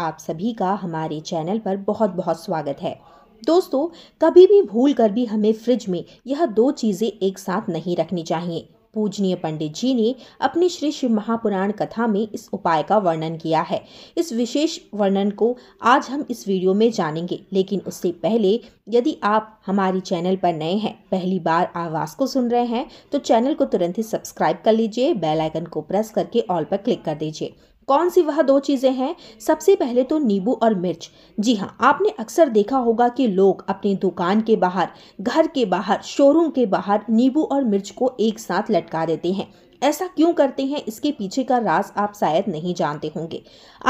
आप सभी का हमारे चैनल पर बहुत बहुत स्वागत है दोस्तों कभी भी भूल कर भी हमें फ्रिज में यह दो चीज़ें एक साथ नहीं रखनी चाहिए पूजनीय पंडित जी ने अपने श्री शिव महापुराण कथा में इस उपाय का वर्णन किया है इस विशेष वर्णन को आज हम इस वीडियो में जानेंगे लेकिन उससे पहले यदि आप हमारी चैनल पर नए हैं पहली बार आवाज़ को सुन रहे हैं तो चैनल को तुरंत ही सब्सक्राइब कर लीजिए बेल आइकन को प्रेस करके ऑल पर क्लिक कर दीजिए कौन सी वह दो चीज़ें हैं सबसे पहले तो नींबू और मिर्च जी हाँ आपने अक्सर देखा होगा कि लोग अपनी दुकान के बाहर घर के बाहर शोरूम के बाहर नींबू और मिर्च को एक साथ लटका देते हैं ऐसा क्यों करते हैं इसके पीछे का राज आप शायद नहीं जानते होंगे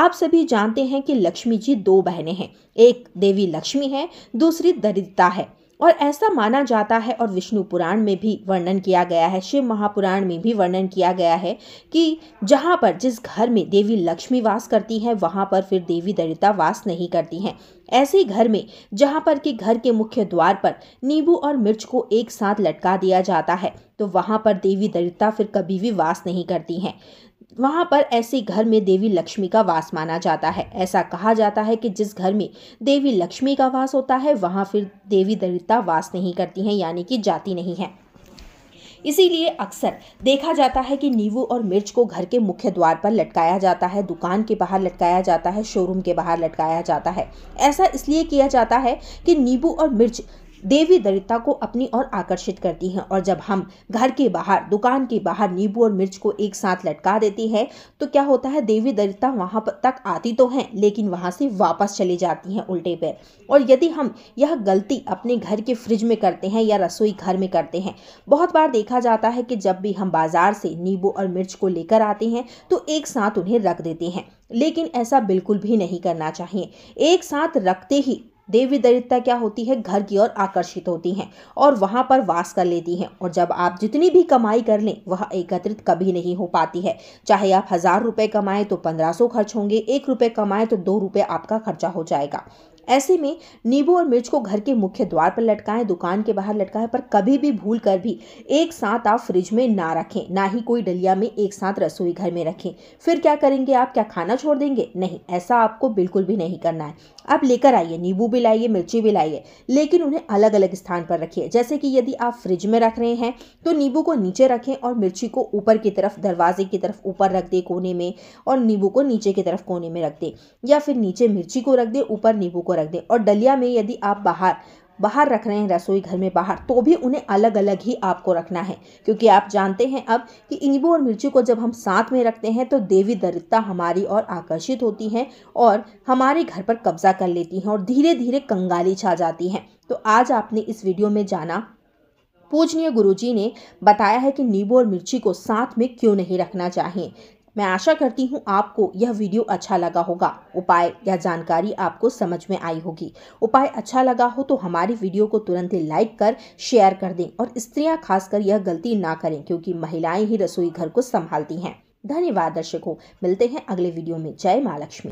आप सभी जानते हैं कि लक्ष्मी जी दो बहनें हैं एक देवी लक्ष्मी है दूसरी दरिद्रता है और ऐसा माना जाता है और विष्णु पुराण में भी वर्णन किया गया है शिव महापुराण में भी वर्णन किया गया है कि जहाँ पर जिस घर में देवी लक्ष्मी वास करती हैं वहाँ पर फिर देवी दरिता वास नहीं करती हैं ऐसे घर में जहाँ पर कि घर के मुख्य द्वार पर नींबू और मिर्च को एक साथ लटका दिया जाता है तो वहाँ पर देवी दरिता फिर कभी भी वास नहीं करती हैं वहाँ पर ऐसे घर में देवी लक्ष्मी का वास माना जाता है ऐसा कहा जाता है कि जिस घर में देवी लक्ष्मी का वास होता है वहाँ फिर देवी दरिद्रता वास नहीं करती हैं यानी कि जाती नहीं है इसीलिए अक्सर देखा जाता है कि नींबू और मिर्च को घर के मुख्य द्वार पर लटकाया जाता है दुकान के बाहर लटकाया जाता है शोरूम के बाहर लटकाया जाता है ऐसा इसलिए किया जाता है कि नींबू और मिर्च देवी दरिता को अपनी ओर आकर्षित करती हैं और जब हम घर के बाहर दुकान के बाहर नींबू और मिर्च को एक साथ लटका देती है तो क्या होता है देवी दरिता वहाँ तक आती तो हैं लेकिन वहाँ से वापस चली जाती हैं उल्टे पैर और यदि हम यह गलती अपने घर के फ्रिज में करते हैं या रसोई घर में करते हैं बहुत बार देखा जाता है कि जब भी हम बाजार से नींबू और मिर्च को लेकर आते हैं तो एक साथ उन्हें रख देते हैं लेकिन ऐसा बिल्कुल भी नहीं करना चाहिए एक साथ रखते ही देवी दरिद्रता क्या होती है घर की ओर आकर्षित होती हैं और वहाँ पर वास कर लेती हैं और जब आप जितनी भी कमाई कर लें वह एकत्रित कभी नहीं हो पाती है चाहे आप हज़ार रुपये कमाएँ तो पंद्रह सौ खर्च होंगे एक रुपये कमाएँ तो दो रुपये आपका खर्चा हो जाएगा ऐसे में नींबू और मिर्च को घर के मुख्य द्वार पर लटकाएं दुकान के बाहर लटकाएं पर कभी भी भूल कर भी एक साथ आप फ्रिज में ना रखें ना ही कोई डलिया में एक साथ रसोई घर में रखें फिर क्या करेंगे आप क्या खाना छोड़ देंगे नहीं ऐसा आपको बिल्कुल भी नहीं करना है आप लेकर आइए नींबू भी लाइए मिर्ची भी लाइए लेकिन उन्हें अलग अलग स्थान पर रखिए जैसे कि यदि आप फ्रिज में रख रहे हैं तो नींबू को नीचे रखें और मिर्ची को ऊपर की तरफ दरवाजे की तरफ ऊपर रख दें कोने में और नींबू को नीचे की तरफ कोने में रख दें या फिर नीचे मिर्ची को रख दें ऊपर नींबू को रख दें और डलिया में यदि आप बाहर बाहर रख रहे हैं रसोई घर में बाहर तो भी उन्हें अलग अलग ही आपको रखना है क्योंकि आप जानते हैं अब कि नींबू और मिर्ची को जब हम साथ में रखते हैं तो देवी दरिद्रता हमारी और आकर्षित होती है और हमारे घर पर कब्जा कर लेती हैं और धीरे धीरे कंगाली छा जाती हैं तो आज आपने इस वीडियो में जाना पूजनीय गुरुजी ने बताया है कि नींबू और मिर्ची को साथ में क्यों नहीं रखना चाहिए मैं आशा करती हूँ आपको यह वीडियो अच्छा लगा होगा उपाय या जानकारी आपको समझ में आई होगी उपाय अच्छा लगा हो तो हमारी वीडियो को तुरंत लाइक कर शेयर कर दें और स्त्रियां खासकर यह गलती ना करें क्योंकि महिलाएं ही रसोई घर को संभालती हैं धन्यवाद दर्शकों मिलते हैं अगले वीडियो में जय माँ लक्ष्मी